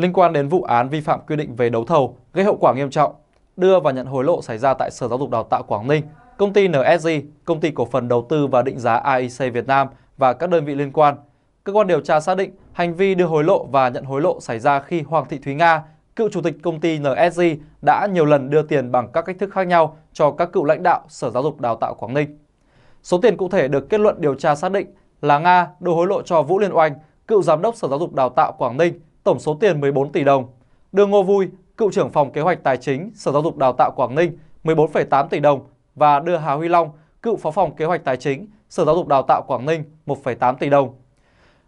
liên quan đến vụ án vi phạm quy định về đấu thầu gây hậu quả nghiêm trọng, đưa và nhận hối lộ xảy ra tại Sở Giáo dục Đào tạo Quảng Ninh, công ty NSG, công ty cổ phần đầu tư và định giá AIC Việt Nam và các đơn vị liên quan. Cơ quan điều tra xác định hành vi đưa hối lộ và nhận hối lộ xảy ra khi Hoàng Thị Thúy Nga, cựu chủ tịch công ty NSG đã nhiều lần đưa tiền bằng các cách thức khác nhau cho các cựu lãnh đạo Sở Giáo dục Đào tạo Quảng Ninh. Số tiền cụ thể được kết luận điều tra xác định là Nga đưa hối lộ cho Vũ Liên Oanh, cựu giám đốc Sở Giáo dục Đào tạo Quảng Ninh tổng số tiền 14 tỷ đồng. Đưa Ngô Vui, cựu trưởng phòng kế hoạch tài chính Sở Giáo dục Đào tạo Quảng Ninh 14,8 tỷ đồng và đưa Hà Huy Long, cựu phó phòng kế hoạch tài chính Sở Giáo dục Đào tạo Quảng Ninh 1,8 tỷ đồng.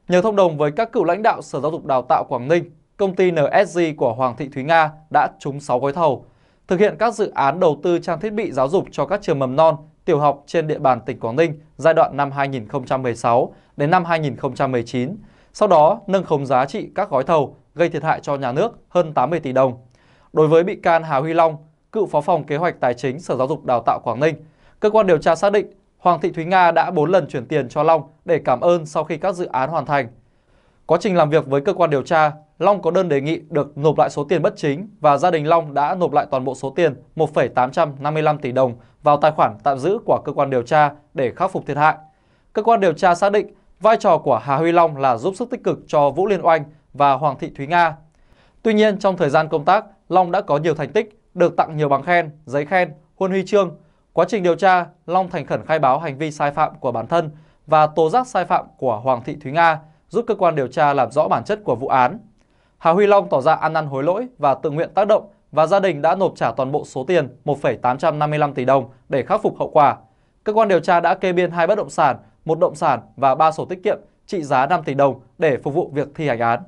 Nhờ thông đồng với các cựu lãnh đạo Sở Giáo dục Đào tạo Quảng Ninh, công ty NSG của Hoàng Thị Thúy Nga đã trúng 6 gói thầu, thực hiện các dự án đầu tư trang thiết bị giáo dục cho các trường mầm non, tiểu học trên địa bàn tỉnh Quảng Ninh giai đoạn năm 2016 đến năm 2019 sau đó nâng khống giá trị các gói thầu gây thiệt hại cho nhà nước hơn 80 tỷ đồng. Đối với bị can Hà Huy Long, cựu phó phòng kế hoạch tài chính Sở Giáo dục Đào tạo Quảng Ninh, cơ quan điều tra xác định Hoàng Thị Thúy Nga đã 4 lần chuyển tiền cho Long để cảm ơn sau khi các dự án hoàn thành. Quá trình làm việc với cơ quan điều tra, Long có đơn đề nghị được nộp lại số tiền bất chính và gia đình Long đã nộp lại toàn bộ số tiền 1,855 tỷ đồng vào tài khoản tạm giữ của cơ quan điều tra để khắc phục thiệt hại. Cơ quan điều tra xác định vai trò của Hà Huy Long là giúp sức tích cực cho Vũ Liên Oanh và Hoàng Thị Thúy Nga. Tuy nhiên, trong thời gian công tác, Long đã có nhiều thành tích, được tặng nhiều bằng khen, giấy khen, huân huy chương. Quá trình điều tra, Long thành khẩn khai báo hành vi sai phạm của bản thân và tố giác sai phạm của Hoàng Thị Thúy Nga, giúp cơ quan điều tra làm rõ bản chất của vụ án. Hà Huy Long tỏ ra ăn năn hối lỗi và tự nguyện tác động và gia đình đã nộp trả toàn bộ số tiền 1,855 tỷ đồng để khắc phục hậu quả. Cơ quan điều tra đã kê biên hai bất động sản một động sản và 3 sổ tiết kiệm trị giá 5 tỷ đồng để phục vụ việc thi hành án.